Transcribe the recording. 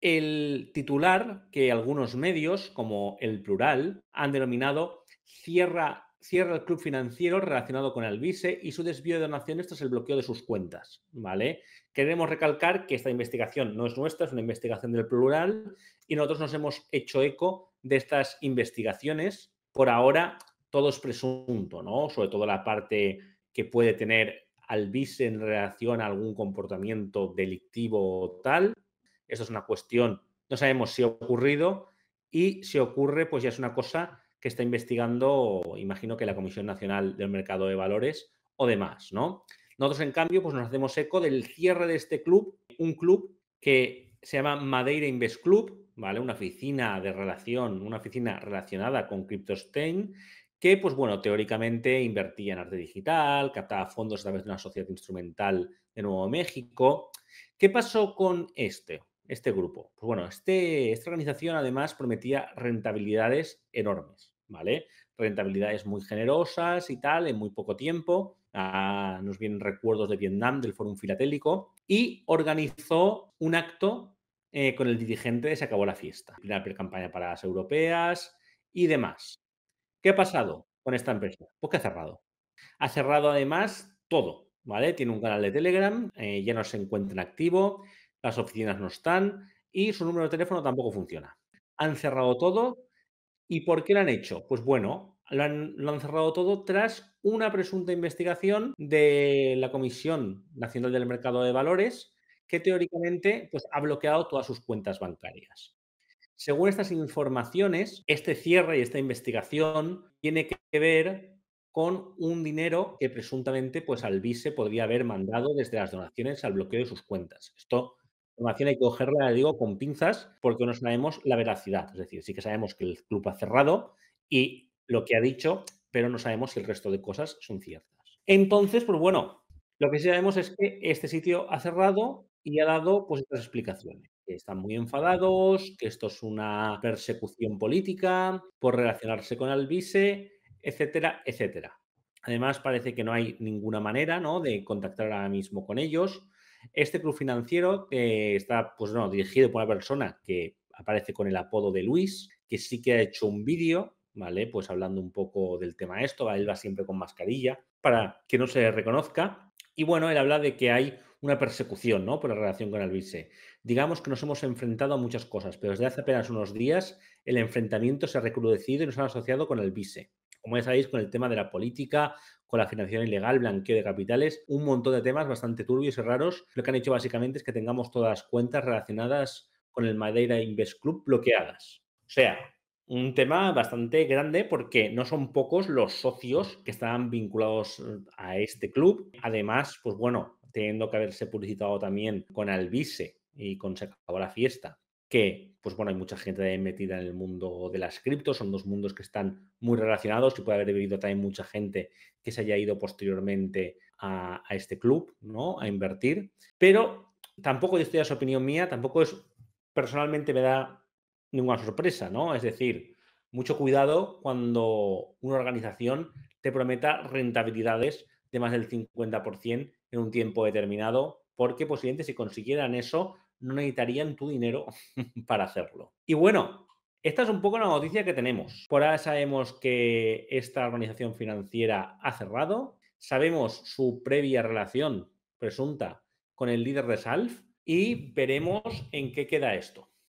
el titular que algunos medios, como el plural, han denominado cierra, el club financiero relacionado con vice y su desvío de donaciones tras el bloqueo de sus cuentas. ¿vale? Queremos recalcar que esta investigación no es nuestra, es una investigación del plural y nosotros nos hemos hecho eco de estas investigaciones. Por ahora, todo es presunto, sobre todo la parte que puede tener vice en relación a algún comportamiento delictivo o tal esto es una cuestión, no sabemos si ha ocurrido y si ocurre, pues ya es una cosa que está investigando, imagino que la Comisión Nacional del Mercado de Valores o demás, ¿no? Nosotros, en cambio, pues nos hacemos eco del cierre de este club, un club que se llama Madeira Invest Club, ¿vale? Una oficina de relación, una oficina relacionada con CryptoStain, que, pues bueno, teóricamente invertía en arte digital, captaba fondos a través de una sociedad instrumental de Nuevo México. ¿Qué pasó con este? este grupo? Pues bueno, este, esta organización además prometía rentabilidades enormes, ¿vale? Rentabilidades muy generosas y tal, en muy poco tiempo. nos vienen recuerdos de Vietnam, del Fórum Filatélico, y organizó un acto eh, con el dirigente Se acabó la fiesta, la campaña para las europeas y demás. ¿Qué ha pasado con esta empresa? Pues que ha cerrado. Ha cerrado además todo, ¿vale? Tiene un canal de Telegram, eh, ya no se encuentra en activo, las oficinas no están y su número de teléfono tampoco funciona. Han cerrado todo. ¿Y por qué lo han hecho? Pues bueno, lo han, cerrado todo tras una presunta investigación de la Comisión Nacional del Mercado de Valores, que teóricamente pues, ha bloqueado todas sus cuentas bancarias. Según estas informaciones, este cierre y esta investigación tiene que ver con un dinero que presuntamente pues, Albise podría haber mandado desde las donaciones al bloqueo de sus cuentas. Esto información hay que cogerla, digo, con pinzas, porque no sabemos la veracidad. Es decir, sí que sabemos que el club ha cerrado y lo que ha dicho, pero no sabemos si el resto de cosas son ciertas. Entonces, pues bueno, lo que sí sabemos es que este sitio ha cerrado y ha dado pues estas explicaciones. Que están muy enfadados, que esto es una persecución política por relacionarse con Albise, etcétera, etcétera. Además, parece que no hay ninguna manera ¿no? de contactar ahora mismo con ellos. Este club financiero eh, está pues, no, dirigido por una persona que aparece con el apodo de Luis, que sí que ha hecho un vídeo, ¿vale? Pues hablando un poco del tema esto, él va siempre con mascarilla para que no se reconozca. Y bueno, él habla de que hay una persecución, ¿no? Por la relación con el vice. Digamos que nos hemos enfrentado a muchas cosas, pero desde hace apenas unos días el enfrentamiento se ha recrudecido y nos han asociado con el vice como ya sabéis, con el tema de la política, con la financiación ilegal, blanqueo de capitales, un montón de temas bastante turbios y raros. Lo que han hecho básicamente es que tengamos todas las cuentas relacionadas con el Madeira Invest Club bloqueadas. O sea, un tema bastante grande porque no son pocos los socios que están vinculados mm, a este club. Además, pues bueno, teniendo que haberse publicitado también con Albice y con Se acabó la fiesta que, pues bueno, hay mucha gente metida en el mundo de las criptos, son dos mundos que están muy relacionados y puede haber vivido también mucha gente que se haya ido posteriormente a, este club, ¿no? A invertir, pero tampoco, y esto ya es opinión mía, tampoco es, personalmente me da ninguna sorpresa, ¿no? Es decir, mucho cuidado cuando una organización te prometa rentabilidades de más del 50% en un tiempo determinado, porque posiblemente si consiguieran eso, no necesitarían tu dinero para hacerlo. Y bueno, esta es un poco la noticia que tenemos. Por ahora sabemos que esta organización financiera ha cerrado, sabemos su previa relación presunta con el líder de Salf y veremos en qué queda esto.